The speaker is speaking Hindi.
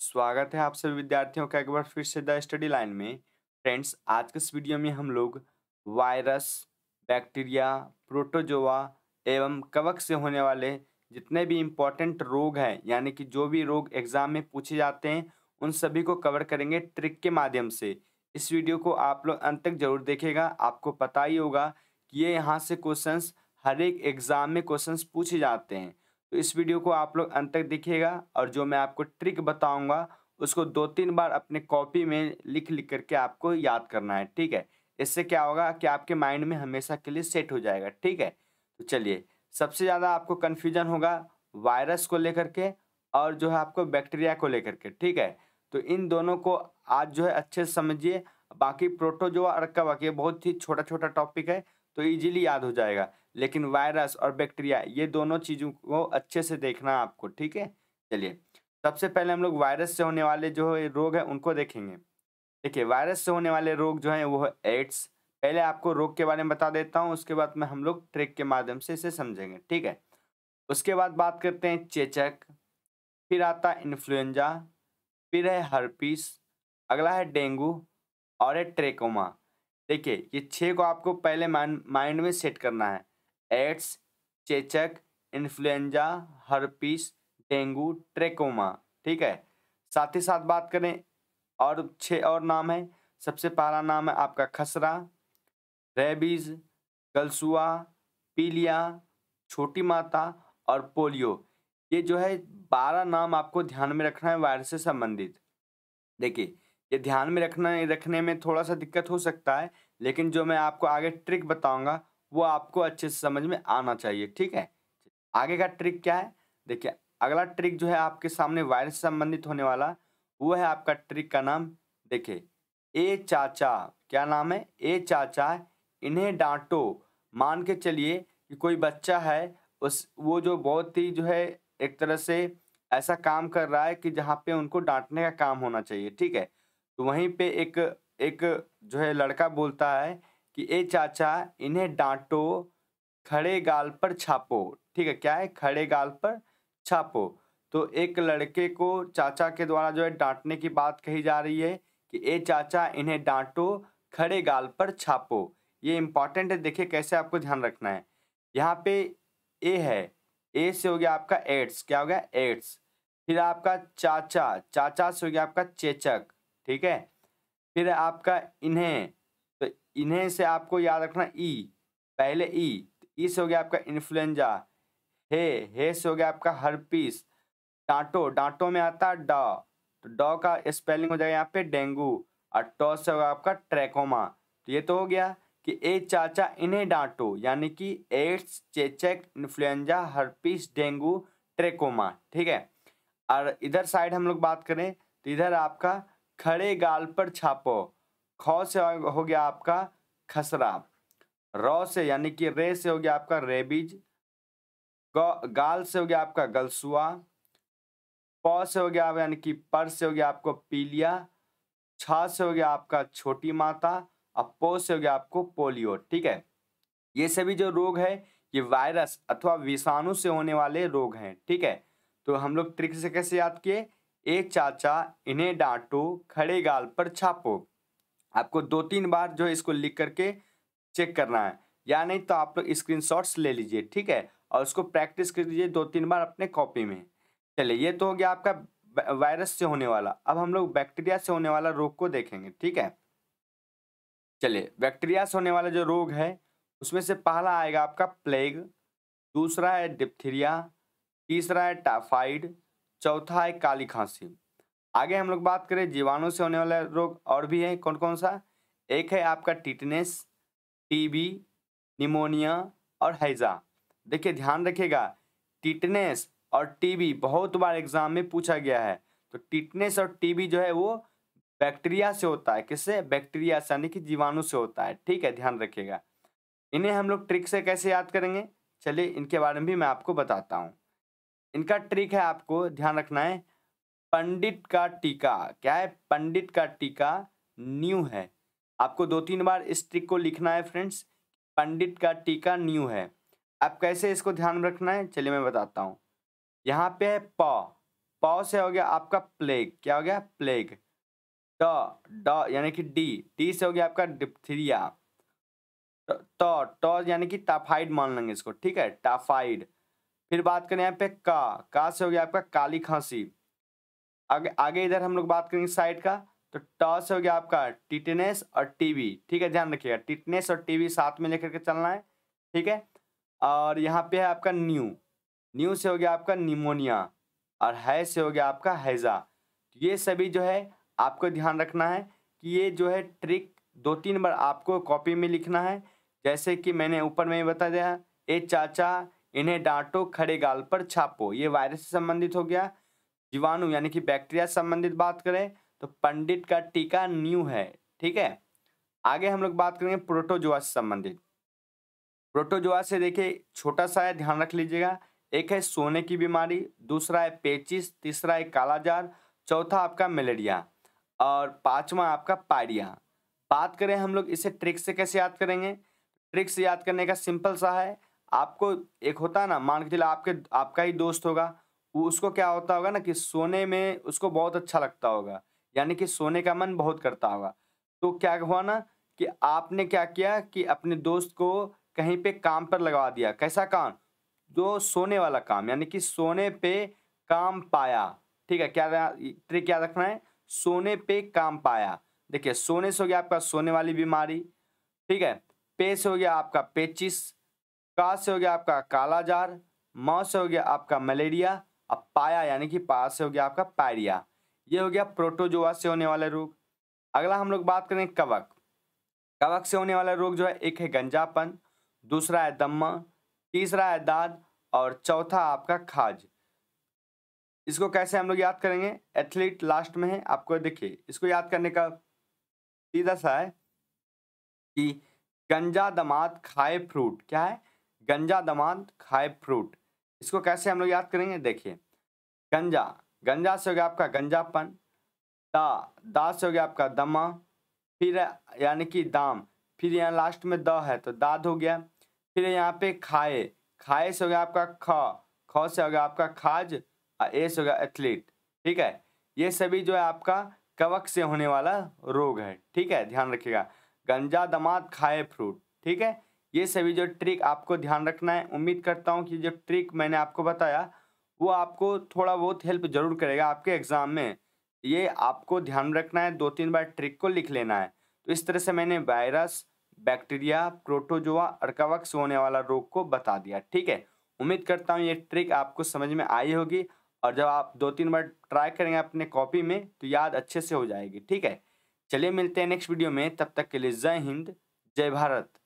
स्वागत है आप सभी विद्यार्थियों का एक बार फिर से द स्टडी लाइन में फ्रेंड्स आज के इस वीडियो में हम लोग वायरस बैक्टीरिया प्रोटोजोआ एवं कवक से होने वाले जितने भी इम्पोर्टेंट रोग हैं यानी कि जो भी रोग एग्जाम में पूछे जाते हैं उन सभी को कवर करेंगे ट्रिक के माध्यम से इस वीडियो को आप लोग अंत तक जरूर देखेगा आपको पता ही होगा कि ये यहाँ से क्वेश्चन हर एक एग्ज़ाम में क्वेश्चन पूछे जाते हैं तो इस वीडियो को आप लोग अंत तक देखिएगा और जो मैं आपको ट्रिक बताऊंगा उसको दो तीन बार अपने कॉपी में लिख लिख करके आपको याद करना है ठीक है इससे क्या होगा कि आपके माइंड में हमेशा के लिए सेट हो जाएगा ठीक है तो चलिए सबसे ज़्यादा आपको कन्फ्यूजन होगा वायरस को लेकर के और जो है आपको बैक्टीरिया को लेकर के ठीक है तो इन दोनों को आज जो है अच्छे से समझिए बाकी प्रोटोजोआ और कवक ये बहुत ही छोटा छोटा टॉपिक है तो इजीली याद हो जाएगा लेकिन वायरस और बैक्टीरिया ये दोनों चीज़ों को अच्छे से देखना आपको ठीक है चलिए सबसे पहले हम लोग वायरस से होने वाले जो है रोग है उनको देखेंगे देखिए वायरस से होने वाले रोग जो हैं वो है एड्स पहले आपको रोग के बारे में बता देता हूँ उसके बाद में हम लोग ट्रेक के माध्यम से इसे समझेंगे ठीक है उसके बाद बात करते हैं चेचक फिर आता है इन्फ्लुएंजा फिर है हर्पीस अगला है डेंगू और है ट्रेकोमा देखिए ये छः को आपको पहले माइंड में सेट करना है एड्स चेचक इन्फ्लुएंजा हर्पीस डेंगू ट्रेकोमा ठीक है साथ ही साथ बात करें और छः और नाम है सबसे पहला नाम है आपका खसरा रेबीज गलसुआ पीलिया छोटी माता और पोलियो ये जो है बारह नाम आपको ध्यान में रखना है वायरस से संबंधित देखिए ये ध्यान में रखना रखने में थोड़ा सा दिक्कत हो सकता है लेकिन जो मैं आपको आगे ट्रिक बताऊंगा वो आपको अच्छे से समझ में आना चाहिए ठीक है आगे का ट्रिक क्या है देखिए अगला ट्रिक जो है आपके सामने वायरस से संबंधित होने वाला वो है आपका ट्रिक का नाम देखिए ए चाचा क्या नाम है ए चाचा इन्हें डांटो मान के चलिए कि कोई बच्चा है उस वो जो बहुत ही जो है एक तरह से ऐसा काम कर रहा है कि जहाँ पे उनको डांटने का काम होना चाहिए ठीक है तो वहीं पे एक एक जो है लड़का बोलता है कि ए चाचा इन्हें डांटो खड़े गाल पर छापो ठीक है क्या है खड़े गाल पर छापो तो एक लड़के को चाचा के द्वारा जो है डांटने की बात कही जा रही है कि ए चाचा इन्हें डांटो खड़े गाल पर छापो ये इम्पॉर्टेंट है देखिए कैसे आपको ध्यान रखना है यहाँ पे ए है ए से हो गया आपका एड्स क्या हो गया एड्स फिर आपका चाचा चाचा से हो गया आपका चेचक ठीक है फिर आपका इन्हें इन्हें से आपको याद रखना ई पहले ई ई से हो गया आपका इन्फ्लुएंजा हे हे से हो गया आपका पीस डांटो डांटो में आता है डॉ तो डॉ का स्पेलिंग हो जाएगा यहाँ पे डेंगू और टॉ से होगा आपका ट्रैकोमा तो ये तो हो गया कि ए चाचा इन्हें डांटो यानी कि एड्स चेचक इन्फ्लुएंजा पीस डेंगू ट्रेकोमा ठीक है और इधर साइड हम लोग बात करें तो इधर आपका खड़े गाल पर छापो ख से हो गया आपका खसरा रॉ से यानी कि रे से हो गया आपका रेबीज गाल से हो गया आपका गलसुआ प से हो गया यानी कि पर से हो गया आपको पीलिया छ से हो गया आपका छोटी माता और पो से हो गया आपको पोलियो ठीक है ये सभी जो रोग है ये वायरस अथवा विषाणु से होने वाले रोग हैं ठीक है तो हम लोग ट्रिक से कैसे याद किए ए चाचा इन्हें डांटो खड़े गाल पर छापो आपको दो तीन बार जो है इसको लिख करके चेक करना है या नहीं तो आप लोग स्क्रीन ले लीजिए ठीक है और उसको प्रैक्टिस कर लीजिए दो तीन बार अपने कॉपी में चलिए ये तो हो गया आपका वायरस से होने वाला अब हम लोग बैक्टीरिया से होने वाला रोग को देखेंगे ठीक है चलिए बैक्टीरिया से होने वाला जो रोग है उसमें से पहला आएगा आपका प्लेग दूसरा है डिप्थीरिया तीसरा है टाइफाइड चौथा है काली खांसी आगे हम लोग बात करें जीवाणु से होने वाला रोग और भी है कौन कौन सा एक है आपका टिटनेस टीबी निमोनिया और हैजा देखिए ध्यान रखिएगा टिटनेस और टीबी बहुत बार एग्जाम में पूछा गया है तो टिटनेस और टीबी जो है वो बैक्टीरिया से होता है किससे बैक्टीरिया से यानी कि जीवाणु से होता है ठीक है ध्यान रखिएगा इन्हें हम लोग ट्रिक से कैसे याद करेंगे चलिए इनके बारे में भी मैं आपको बताता हूँ इनका ट्रिक है आपको ध्यान रखना है पंडित का टीका क्या है पंडित का टीका न्यू है आपको दो तीन बार इस ट्रिक को लिखना है फ्रेंड्स पंडित का टीका न्यू है आप कैसे इसको ध्यान में रखना है चलिए मैं बताता हूँ यहाँ पे है प प से हो गया आपका प्लेग क्या हो गया प्लेग ट ड यानी कि डी डी से हो गया आपका डिप्थीरिया ट ट यानी कि टाफाइड मान लेंगे इसको ठीक है टाफाइड फिर बात करें यहाँ पे का का से हो गया आपका काली खांसी आगे आगे इधर हम लोग बात करेंगे साइड का तो टॉस हो गया आपका टिटनेस और टीवी ठीक है ध्यान रखिएगा टिटनेस और टीवी साथ में लेकर के चलना है ठीक है और यहाँ पे है आपका न्यू न्यू से हो गया आपका निमोनिया और है से हो गया आपका हैज़ा ये सभी जो है आपको ध्यान रखना है कि ये जो है ट्रिक दो तीन बार आपको कॉपी में लिखना है जैसे कि मैंने ऊपर में बता दिया ए चाचा इन्हें डांटो खड़े गाल पर छापो ये वायरस से संबंधित हो गया जीवाणु यानी कि बैक्टीरिया संबंधित बात करें तो पंडित का टीका न्यू है ठीक है आगे हम लोग बात करेंगे प्रोटोजोआ से संबंधित प्रोटोजोआ से देखिए छोटा सा है ध्यान रख लीजिएगा एक है सोने की बीमारी दूसरा है पेचिस तीसरा है कालाजार चौथा आपका मलेरिया और पांचवा आपका पायरिया बात करें हम लोग इसे ट्रिक से कैसे याद करेंगे ट्रिक से याद करने का सिंपल सा है आपको एक होता है ना मान के चलिए आपके आपका ही दोस्त होगा उसको क्या होता होगा ना कि सोने में उसको बहुत अच्छा लगता होगा यानी कि सोने का मन बहुत करता होगा तो क्या हुआ ना कि आपने क्या किया कि अपने दोस्त को कहीं पे काम पर लगवा दिया कैसा काम जो सोने वाला काम यानी कि सोने पे काम पाया ठीक है क्या ट्रिक क्या रखना है सोने पे काम पाया देखिए सोने से हो गया आपका सोने वाली बीमारी ठीक है पे से हो गया आपका पेचिस का से हो गया आपका कालाजार माँ से हो गया आपका मलेरिया अब पाया यानी कि पास से हो गया आपका पायरिया ये हो गया प्रोटोजोआ से होने वाला रोग अगला हम लोग बात करें कवक कवक से होने वाला रोग जो है एक है गंजापन दूसरा है दम्मा तीसरा है दाद और चौथा आपका खाज इसको कैसे हम लोग याद करेंगे एथलीट लास्ट में है आपको देखिए इसको याद करने का सीधा सा है कि गंजा दमाद खाए फ्रूट क्या है गंजा दमाद खाए फ्रूट इसको कैसे हम लोग याद करेंगे देखिए गंजा गंजा से हो गया आपका गंजापन दा दा से हो गया आपका दमा फिर यानी कि दाम फिर यहाँ लास्ट में द है तो दाद हो गया फिर यहाँ पे खाए खाए से हो गया आपका ख ख से हो गया आपका खाज और ए से हो गया एथलीट ठीक है ये सभी जो है आपका कवक से होने वाला रोग है ठीक है ध्यान रखिएगा गंजा दमाद खाए फ्रूट ठीक है ये सभी जो ट्रिक आपको ध्यान रखना है उम्मीद करता हूँ कि जो ट्रिक मैंने आपको बताया वो आपको थोड़ा बहुत हेल्प जरूर करेगा आपके एग्ज़ाम में ये आपको ध्यान रखना है दो तीन बार ट्रिक को लिख लेना है तो इस तरह से मैंने वायरस बैक्टीरिया प्रोटोजोआ अर्कावक्स होने वाला रोग को बता दिया ठीक है उम्मीद करता हूँ ये ट्रिक आपको समझ में आई होगी और जब आप दो तीन बार ट्राई करेंगे अपने कॉपी में तो याद अच्छे से हो जाएगी ठीक है चलिए मिलते हैं नेक्स्ट वीडियो में तब तक के लिए जय हिंद जय भारत